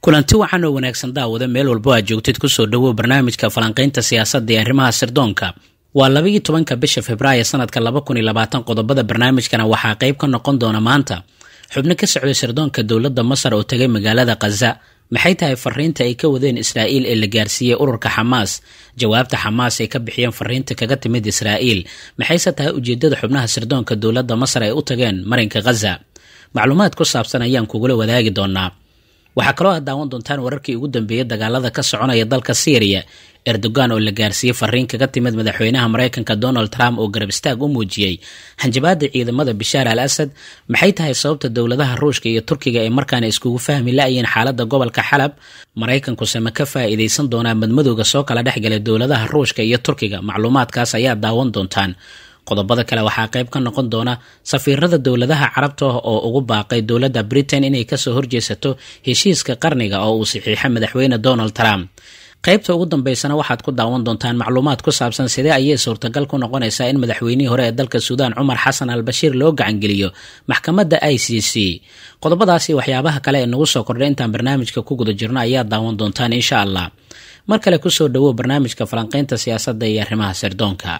kulanti wacan oo wanaagsan daawada meel walbo aad joogtid kusoo dhowow barnaamijka falanqaynta siyaasadda ee arrimaha sirdoonka waa labaiyo tobanka bisha februaayo sannadka laba kun iyo labaatan qodobada barnaamijkana waxaa qayb ka noqon doona maanta xubno ka socday sirdoonka dowladda masar oo tegay magaalada khaza maxay tahay fariinta ay ka wadeen israa'iil ee la gaarsiiyey ururka xamaas jawaabta xamaas ay ka bixiyeen fariinta kaga timid israa'iil maxayse tahay ujeeddada xubnaha sirdoonka dowladda masar ay u tageen marinka khaza macluumaad ku saabsan ayaan kugula wadaagi doonaa waxaa kaloo aad daawan doontaan wararkii ugu dambeeyey dagaalada ka soconaya dalka syriya erdogan oo la gaarsiiyey fariin kaga timid madaxweynaha maraykanka donald trump oo garab istaag u muujiyey hanjabaada ciidamada bishaar al asad maxay tahay sababta dowladaha ruushka iyo turkiga ay markaana iskugu fahmi la-yiin xaaladda gobolka xalab maraykankuse ma ka faa'iidaysan doonaa madmadowga soo kala dhexgalay dowladaha ruushka iyo turkiga macluumaadkaas ayaa daawan doontaan qodobada kale waxaa qayb ka noqon doona safiirada dowladaha carabta oo ugu baaqay dowladda britain inay kasoo horjeesato heshiiska qarniga oo uu saxiixay madaxweyne donald trump qaybta ugu dambaysana waxaad ku daawan doontaan macluumaad ku saabsan sidee ayay suurtagal ku noqonaysaa in madaxweynihii hore ee dalka suudaan cumar xasan al bashiir loo gacangeliyo maxkamadda i c c qodobadaasi waxyaabaha kale ee nagu soo kordhay intaan barnaamijka ku guda jirno ayaad daawan doontaan insha allah mar kale kusoo dhawow barnaamijka falanqaynta siyaasadda iyo arrimaha sirdoonka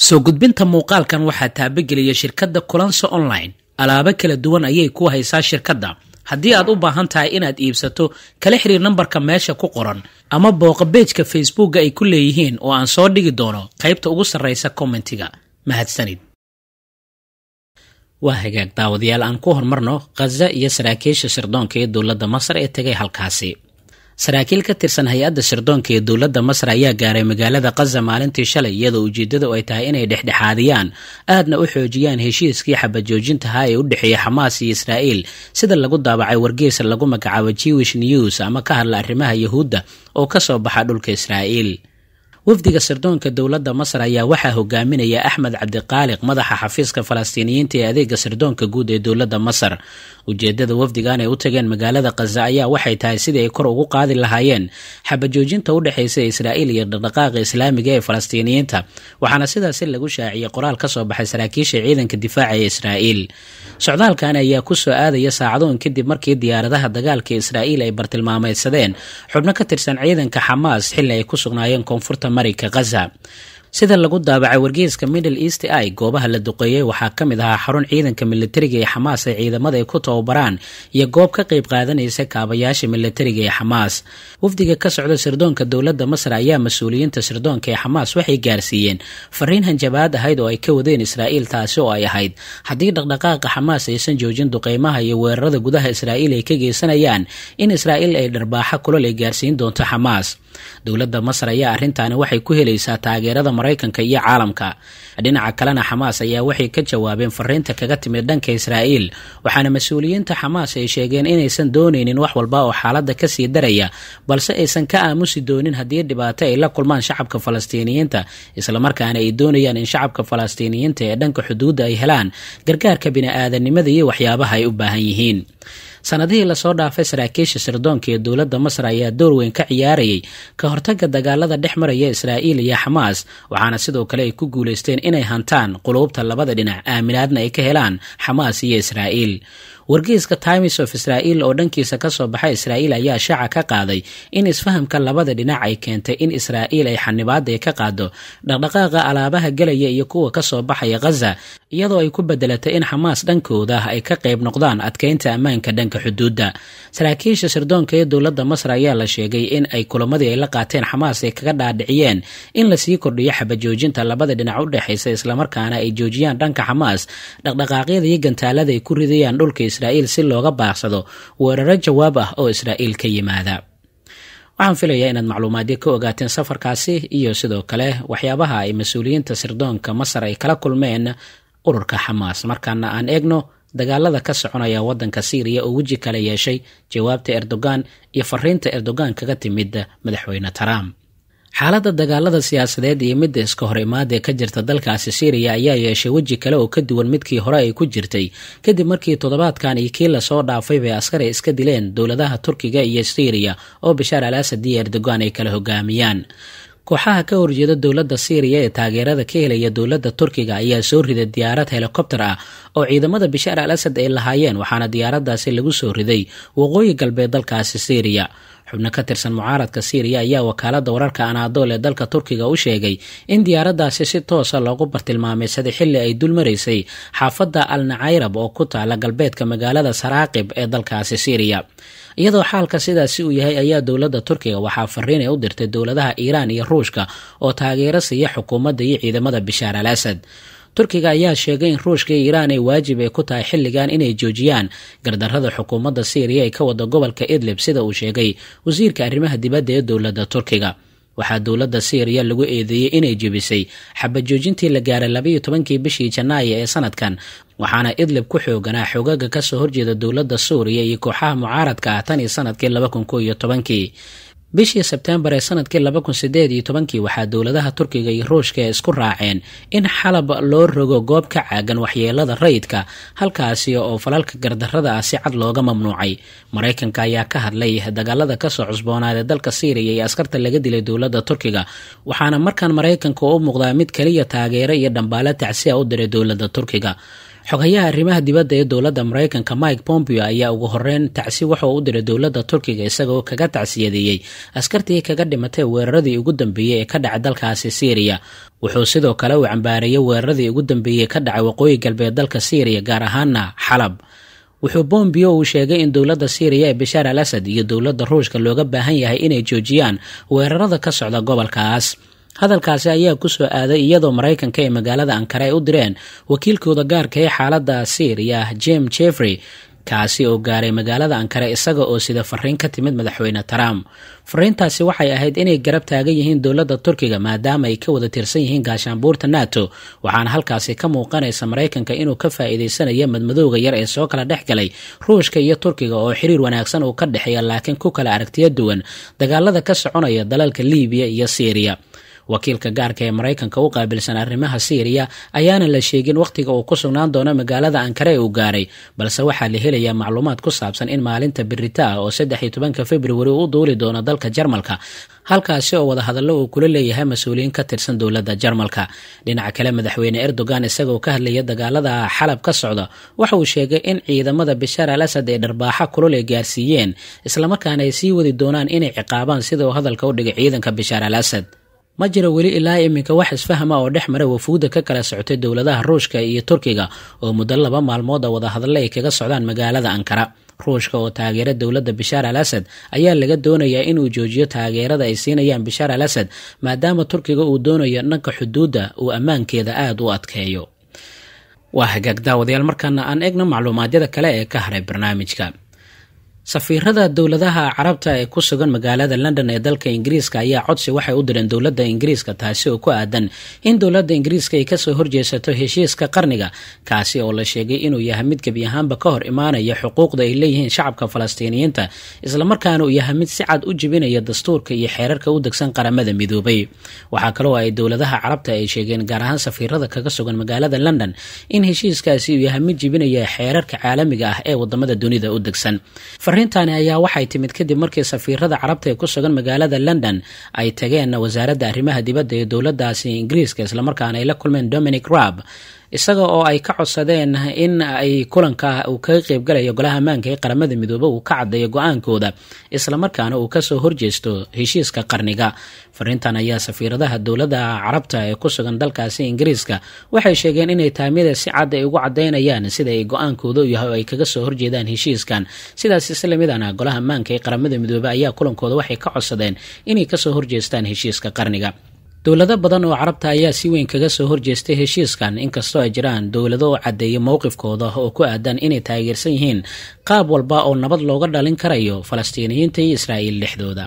soo gudbinta muuqaalkan waxaa taabogeliya shirkadda kulanso online alaabo kala duwan ayay ku haysaa shirkadda haddii aad u baahan tahay inaad iibsato kala xiriir nambarka meesha ku qoran ama booqa beejka facebooka ay ku leeyihiin oo aan soo dhigi doono qaybta ugu sarraysa kommentiga mahadsanid waa hagaag daawadayaal aan ku horumarno khaza iyo saraakiisha sirdoonka ee dowladda masar ee tegay halkaasi saraakiil ka tirsan hay-adda sirdoonka ee dowladda masar ayaa gaaray magaalada kaza maalintii shalay iyadoo ujeeddadu ay tahay inay dhexdhexaadiyaan aadna u xoojiyaan heshiiskii xabajoojintahaa ee u dhexeeya xamaas iyo israa'iil sida lagu daabacay wargeysa lagu magacaabo jewish news ama ka hadla arrimaha yahuudda oo ka soo baxa dhulka israa'iil wafdiga sirdoonka dowladda masar ayaa waxaa hogaaminaya axmed cabdiqaaliq madaxa xafiiska falastiiniyiinta ee adeega sirdoonka guud ee dowladda masar ujeedada wafdigan ay u tageen magaalada khaza ayaa waxay tahay sidii ay kor ugu qaadi lahaayeen xabajoojinta u dhexaysa israa'iil iyo dhaqdhaqaaqa islaamiga ee falastiiniyiinta waxaana sidaasi lagu shaaciyey qoraal ka soo baxay saraakiisha ciidanka difaaca ee israa'iil socdaalkan ayaa kusoo aadaya saacadoon kadib markii diyaaradaha dagaalka israa'iil ay bartilmaameydsadeen xubno ka tirsan ciidanka xamaas xilli ay ku sugnaayeen koonfurta maraykanka khaza sida lagu daabacay wargeyska middle east i goobaha la duqeeyey waxaa ka mid ahaa xarun ciidanka milatariga ee xamaas ee ciidamada ay ku tababaraan iyo goob ka qayb qaadanaysa kaabayaasha militariga ee xamaas wafdiga ka socda sirdoonka dowladda masar ayaa mas-uuliyiinta sirdoonka ee xamaas waxay gaarsiiyeen fariin hanjabaad ahayd oo ay ka wadeen israa'iil taasi oo ay ahayd haddii dhaqdhaqaaqa xamaas aysan joojin duqeymaha iyo weerarada gudaha israa'iil ay ka geysanayaan in israa'iil ay dharbaaxo kulal ay gaarsiin doonto xamaas dowladda masar ayaa arrintaani waxay ku helaysaa taageerada maraykanka iyo caalamka dhinaca kalena xamaas ayaa waxay ka jawaabeen fariinta kaga timid dhanka israa'iil waxaana mas-uuliyiinta xamaas ay sheegeen inaysan doonaynin wax walba oo xaaladda kasii daraya balse aysan ka aamusi doonin haddii dhibaato ay la kulmaan shacabka falastiiniyiinta islamarkaana ay doonayaan in shacabka falastiiniyiinta ee dhanka xuduudda ay helaan gargaarka bini-aadanimada iyo waxyaabaha ay u baahan yihiin sanadihii lasoo dhaafay saraakiisha sirdoonka ee dowladda masar ayaa door weyn ka ciyaarayay ka hortagga dagaalada dhex maraya israa'iil iyo xamaas waxaana sidoo kale ay ku guulaysteen inay hantaan quluubta labada dhinac aaminaadna ay ka helaan xamaas iyo israa'iil wargeyska times of israel oo dhankiisa ka soo baxay israa'iil ayaa shaaca ka qaaday in isfahamka labada dhinac ay keentay in israa'iil ay xanibaaday ka qaado dhaqdhaqaaqa alaabaha gelaya iyo kuwa kasoo baxaya khaza iyadoo ay ku bedelatay in xamaas dhankooda ay ka qayb noqdaan adkeynta ammaanka dhanka xuduudda saraakiisha sirdoonka ee dowladda masar ayaa la sheegay in ay kulamadii ay la qaateen xamaas ay kaga dhaadhiciyeen in lasii kordhiyo xabajoojinta labada dhinac u udhexaysa islamarkaana ay joojiyaan dhanka xamaas dhaqdhaqaaqyada iyo gantaalada ay ku ridayaan dhulka israa'iil si looga baaqsado weeraro jawaab ah oo israa'iil ka yimaada waxaan filayaa inaad macluumaadyo ka ogaateen safarkaasi iyo sidoo kale waxyaabaha ay mas-uuliyiinta sirdoonka masar ay kala kulmeen ururka xamaas markaana aan eegno dagaalada ka soconaya waddanka siiriya oo weji kale yeeshay jawaabta erdogan iyo fariinta erdogan kaga timid madaxweyne trump xaaladda dagaalada siyaasadeed iyo midda iska hor ee ka jirta dalkaasi syriya ayaa yeeshay weji kale oo ka duwan midkii hore ay ku jirtay kadib markii toddobaadkan iyo kii lasoo dhaafay bay askari iska dileen dowladaha turkiga iyo syriya oo bashaar al asad iyo erdogan ay kala hogaamiyaan kooxaha ka horjeeda dowladda syriya ee taageerada ka helaya dowladda turkiga ayaa soo riday diyaarad helikobter ah oo ciidamada bashaar al asad ay lahaayeen waxaana diyaaradaasi lagu soo riday waqooyi galbeed dalkaasi syriya xubno ka tirsan mucaaradka syriya ayaa wakaaladda wararka anaadool ee dalka turkiga u sheegay in diyaaraddaasi si toosa ah loogu bartilmaameysaday xilli ay dulmaraysay xaafadda al nacayrab oo ku taala galbeedka magaalada saraaqib ee dalkaasi syriya iyadoo xaalka sidaasi uu yahay ayaa dowladda turkiga waxaa fariin ay u dirtay dowladaha iiraan iyo ruushka oo taageero siiya xukuumadda iyo ciidamada bishaar al asad turkiga ayaa sheegay in ruushka iyo iiraan ay waajib ay ku tahay xilligan inay joojiyaan gardarrada xukuumadda syriya ee ka wada gobolka idlib sida uu sheegay wasiirka arrimaha dibadda ee dowladda turkiga waxaa dowladda syriya lagu eedeeyey inay jebisay xabajoojintii la gaaray labaiyo tobankii bishii janaayo ee sanadkan waxaana idlib ku xooganaa xogaga kasoo horjeeda dowladda suuriya iyo kooxaha mucaaradka ah tan iyo sanadkii laba kun koo iyo tobankii bishii sebteembar ee sanadkii laba kun sideed iyo tobankii waxaa dowladaha turkiga iyo ruushka ee isku raaceen in xalab loo rogo goob ka caagan waxyeelada rayidka halkaasi oo falalka gardarada ah si cad looga mamnuucay maraykanka ayaa ka hadlay dagaalada kasoo cusboonaadee dalka syriya iyo askarta laga dilay dowladda turkiga waxaana markaan maraykanka u muuqdaa mid keliya taageero iyo dhambaale tacsiya u diray dowladda turkiga xoghayaha arrimaha dibadda ee dowladda maraykanka mike pompeo ayaa ugu horeyn tacsi waxauu u diray dowladda turkiga isagoo kaga tacsiyadeeyey askartii kaga dhimatay weeraradii ugu dambeeyey ee ka dhacay dalkaasi siiriya wuxuu sidoo kale uu cambaareeyey weeraradii ugu dambeeyey ka dhacay waqooyi galbeed dalka siiriya gaar ahaana xalab wuxuu bombio uu sheegay in dowladda siiriya ee bashaar al asad iyo dowladda ruushka looga baahan yahay inay joojiyaan weerarada ka socda gobolkaas hadalkaasi ayaa kusoo aaday iyadoo maraykanka ee magaalada ankara ay u direen wakiilkooda gaarka ee xaaladda siiriya jem jeffrey kaasi oo gaaray magaalada ankara isaga oo sida fariin ka timid madaxweyne trump fariintaasi waxay ahayd inay garab taagan yihiin dowladda turkiga maadaama ay ka wada tirsan yihiin gaashaanbuurta nato waxaana halkaasi ka muuqanaysa maraykanka inuu ka faa'iidaysanayo madmadowga yar ee soo kala dhex galay ruushka iyo turkiga oo xiriir wanaagsan uu ka dhexeeya laakiin ku kala aragtiyo duwan dagaalada ka soconaya dalalka liibiya iyo siiriya wakiilka gaarka ee maraykanka u qaabilsan arrimaha siiriya ayaana la sheegin wakhtiga uu ku sugnaan doono magaalada ankare ee uu gaaray balse waxaa la helayaa macluumaad ku saabsan in maalinta berita ah oo saddex iyo tobanka februari uu duuli doono dalka jarmalka halkaasi oo wadahadallo uu kula leeyahay mas-uuliyiin ka tirsan dowladda jarmalka dhinaca kale madaxweyne erdogan isagoo ka hadlaya dagaalada xalab ka socda waxa uu sheegay in ciidamada bashaar al asad ee dharbaaxa kulul ay gaarsiiyeen islamarkaana ay sii wadi doonaan inay ciqaabaan sida uu hadalka u dhigay ciidanka bashaar al asad ma jiro weli ilaa iminka wax isfahama ah oo dhex mara wafuudda ka kala socotay dowladaha ruushka iyo turkiga oo muddo laba maalmood oo wadahadalla ay kaga socdaan magaalada ankara ruushka oo taageera dowladda bashaar al asad ayaa laga doonayaa inuu joojiyo taageerada ay siinayaan bashaar al asad maadaama turkiga uu doonayo dhanka xuduudda uu ammaankeeda aada u adkeeyo waa hagaag daawadayaal markaana aan eegno macluumaadyada kale ee ka haray barnaamijka safiirada dowladaha carabta ee ku sugan magaalada london ee dalka ingiriiska ayaa codsi waxay u direen dowladda ingiriiska taasi oo ku aadan in dowladda ingiriiska ay kasoo horjeesato heshiiska qarniga kaasi oo la sheegay inuu yahay mid gebi ahaanba ka hor imaanaya xuquuqda ay leeyihiin shacabka falastiiniyiinta islamarkaana uu yahay mid si cad u jibinaya dastuurka iyo xeerarka u degsan qaramada midoobay waxaa kaloo ay dowladaha carabta ay sheegeen gaar ahaan safiirada kaga sugan magaalada london in heshiiskaasi uu yahay mid jibinaya xeerarka caalamiga ah ee wadamada dunida u degsan fariintani ayaa waxay timid kadib markii safiirada carabta ee ku sugan magaalada london ay tageen wasaaradda arrimaha dibadda ee dowladaasi ingiriiska islamarkaana ay la kulmeen dominic raab isaga oo ay ka codsadeen in ay kulanka uu kaga qeybgalayo golaha ammaanka ee qaramada midoobe uu ka caddeeyo go-aankooda islamarkaana uu kasoo horjeesto heshiiska qarniga fariintan ayaa safiiradaha dowladda carabta ee ku sugan dalkaasi ingiriiska waxay sheegeen inay taamiyada si cad ay ugu caddaynayaan sida ay go-aankooda u yahay oo ay kaga soo horjeedaan heshiiskan sidaas islamidana golaha ammaanka ee qaramada midoobe ayaa kulankooda waxay ka codsadeen inay kasoo horjeestaan heshiiska qarniga dowlado badan oo carabta ayaa si weyn kaga soo horjeestay heshiiskan inkastoo ay jiraan dowlado oo cadeeya mowqifkooda oo ku aadan inay taageersan yihiin qaab walba oo nabad looga dhalin karayo falastiiniyiinta iyo israa'iil dhexdooda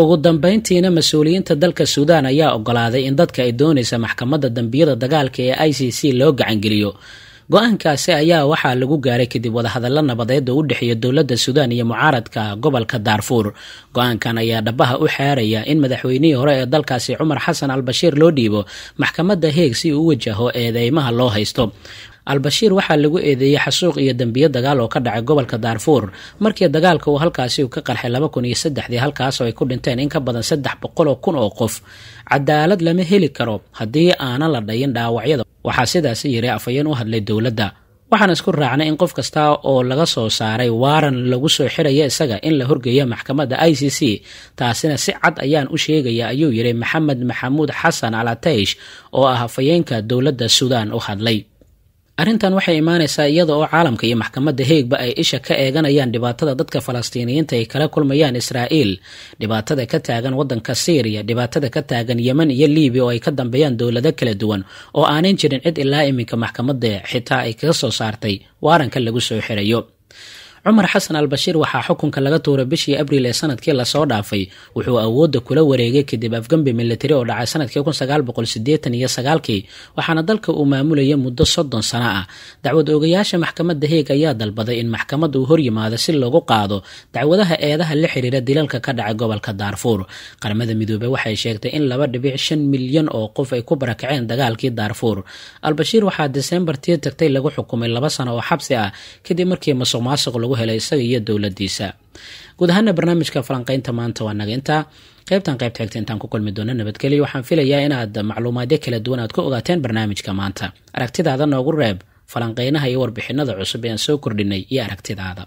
ugu dambayntiina mas-uuliyiinta dalka suudaan ayaa ogolaaday in dadka ay doonaysa maxkamadda dembiyada dagaalka ee i c c loo gacangeliyo go-aankaasi ayaa waxaa lagu gaaray kadib wadahadallo nabadeed oo u dhexeeya dowladda suudaan iyo mucaaradka gobolka daarfuur go-aankan ayaa dhabaha u xeeraya in madaxweynihii hore ee dalkaasi cumar xasan albashiir loo dhiibo maxkamadda heeg si uu wajaho eedeymaha loo haysto albashiir waxaa lagu eedeeyey xasuuq iyo dembiyo dagaal oo ka dhacay gobolka daarfuur markii dagaalka uu halkaasi u ka qarxay laba kun iyo saddexdii halkaas ay ku dhinteen in ka badan saddex boqoloo kun oo qof cadaalad lama heli karo haddii aanan la dhayin dhaawacyada waxaa sidaasi yiri afhayeen u hadlay dowladda waxaan isku raacnay in qof kasta oo laga soo saaray waaran lagu soo xiraya isaga in la horgeeya maxkamadda i c c taasina si cad ayaan u sheegaya ayuu yiri maxamed maxamuud xasan calataysh oo ah afhayeenka dowladda suudaan u hadlay arrintan waxay imaanaysaa iyada oo caalamka iyo maxkamadda heegba ay isha ka eeganayaan dhibaatada dadka falastiiniyiinta ay kala kulmayaan israa'iil dhibaatada ka taagan waddanka siiriya dhibaatada ka taagan yemen iyo liibiya oo ay ka dambeeyaan dowlado kala duwan oo aanan jirin cid ilaa iminka maxkamadda xitaa ay kaga soo saartay waaranka lagu soo xirayo cumar xasan albashiir waxaa xukunka laga tuuray bishii abriil ee sanadkii lasoo dhaafay wuxuu awoodda kula wareegay kadib afgembi militari oo dhacay sanadkii iyo waxaana dalka uu maamulayay muddo soddon sano ah dacwad oogayaasha maxkamadda heeg ayaa dalbaday in maxkamadda uu horyimaado si loogu qaado dacwadaha eedaha la xiriira dilalka ka dhacay gobolka daarfuur qaramada midoobey waxay sheegtay in laba dhibic shan milyan oo qof ay ku barakaceen dagaalkii daarfuur albashiir waxaa desembartii tagtay lagu xukumay laba sano oo xabsi ah kadib markii masuqmaasuq lagu helay isaga iyo dowladiisa guud ahaana barnaamijka falanqeynta maanta waa naga intaa qaybtan qaybta xigta intaan ku kulmi doono nabadgelyo waxaan filayaa inaad macluumaadyo kala duwan aad ku ogaateen barnaamijka maanta aragtidaada noogu reeb falanqeynaha iyo warbixinada cusub eaan soo kordhinay iyo aragtidaada